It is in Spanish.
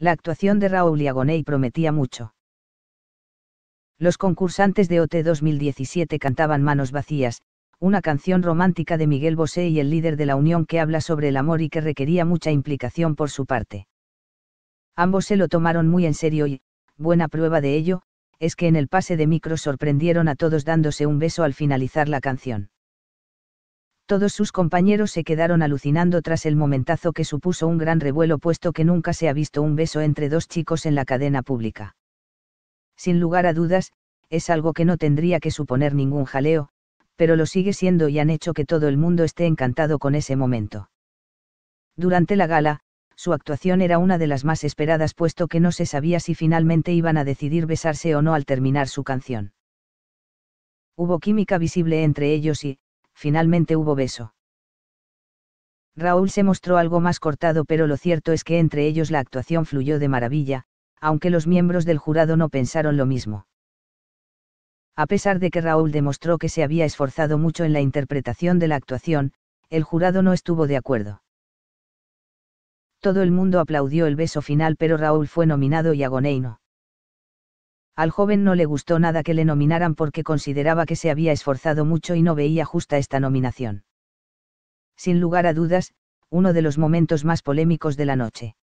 la actuación de Raúl Agoné prometía mucho. Los concursantes de OT 2017 cantaban Manos Vacías, una canción romántica de Miguel Bosé y el líder de la Unión que habla sobre el amor y que requería mucha implicación por su parte. Ambos se lo tomaron muy en serio y, buena prueba de ello, es que en el pase de micro sorprendieron a todos dándose un beso al finalizar la canción todos sus compañeros se quedaron alucinando tras el momentazo que supuso un gran revuelo puesto que nunca se ha visto un beso entre dos chicos en la cadena pública. Sin lugar a dudas, es algo que no tendría que suponer ningún jaleo, pero lo sigue siendo y han hecho que todo el mundo esté encantado con ese momento. Durante la gala, su actuación era una de las más esperadas puesto que no se sabía si finalmente iban a decidir besarse o no al terminar su canción. Hubo química visible entre ellos y, finalmente hubo beso. Raúl se mostró algo más cortado, pero lo cierto es que entre ellos la actuación fluyó de maravilla, aunque los miembros del jurado no pensaron lo mismo. A pesar de que Raúl demostró que se había esforzado mucho en la interpretación de la actuación, el jurado no estuvo de acuerdo. Todo el mundo aplaudió el beso final, pero Raúl fue nominado y Agoneino. Al joven no le gustó nada que le nominaran porque consideraba que se había esforzado mucho y no veía justa esta nominación. Sin lugar a dudas, uno de los momentos más polémicos de la noche.